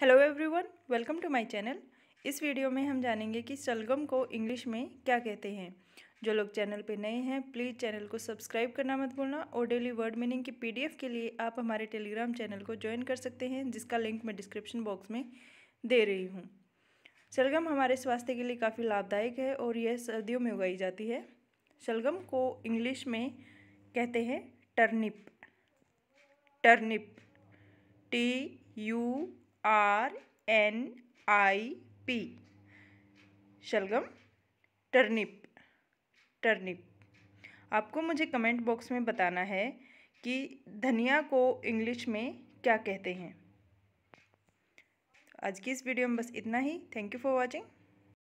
hello everyone welcome to my channel इस video में हम जानेंगे कि सलगम को इंग्लिश में क्या कहते हैं जो लोग चैनल पे नए हैं प्लीज़ चैनल को सब्सक्राइब करना मत भूलना और डेली वर्ड मीनिंग की पीडीएफ के लिए आप हमारे टेलीग्राम चैनल को ज्वाइन कर सकते हैं जिसका लिंक मैं डिस्क्रिप्शन बॉक्स में दे रही हूँ शलगम हमारे स्वास्थ्य के लिए काफ़ी लाभदायक है और यह सर्दियों में उगाई जाती है शलगम को इंग्लिश में कहते हैं turnip turnip T U R N I P शलगम टर्निप टर्निप आपको मुझे कमेंट बॉक्स में बताना है कि धनिया को इंग्लिश में क्या कहते हैं आज की इस वीडियो में बस इतना ही थैंक यू फॉर वॉचिंग